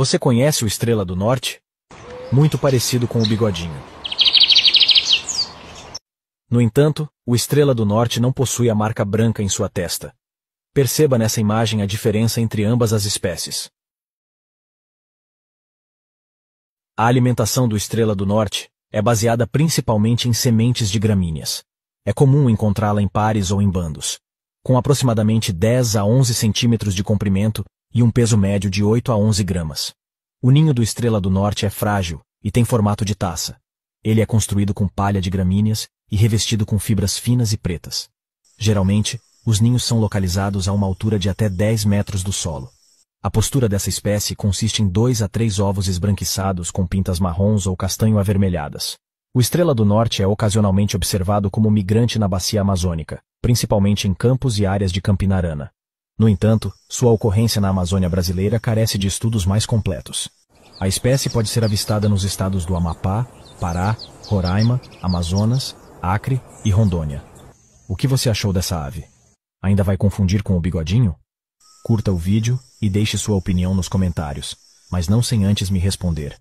Você conhece o Estrela do Norte? Muito parecido com o bigodinho. No entanto, o Estrela do Norte não possui a marca branca em sua testa. Perceba nessa imagem a diferença entre ambas as espécies. A alimentação do Estrela do Norte é baseada principalmente em sementes de gramíneas. É comum encontrá-la em pares ou em bandos. Com aproximadamente 10 a 11 centímetros de comprimento e um peso médio de 8 a 11 gramas. O ninho do Estrela do Norte é frágil e tem formato de taça. Ele é construído com palha de gramíneas e revestido com fibras finas e pretas. Geralmente, os ninhos são localizados a uma altura de até 10 metros do solo. A postura dessa espécie consiste em dois a três ovos esbranquiçados com pintas marrons ou castanho-avermelhadas. O Estrela do Norte é ocasionalmente observado como migrante na bacia amazônica, principalmente em campos e áreas de Campinarana. No entanto, sua ocorrência na Amazônia brasileira carece de estudos mais completos. A espécie pode ser avistada nos estados do Amapá, Pará, Roraima, Amazonas, Acre e Rondônia. O que você achou dessa ave? Ainda vai confundir com o bigodinho? Curta o vídeo e deixe sua opinião nos comentários, mas não sem antes me responder.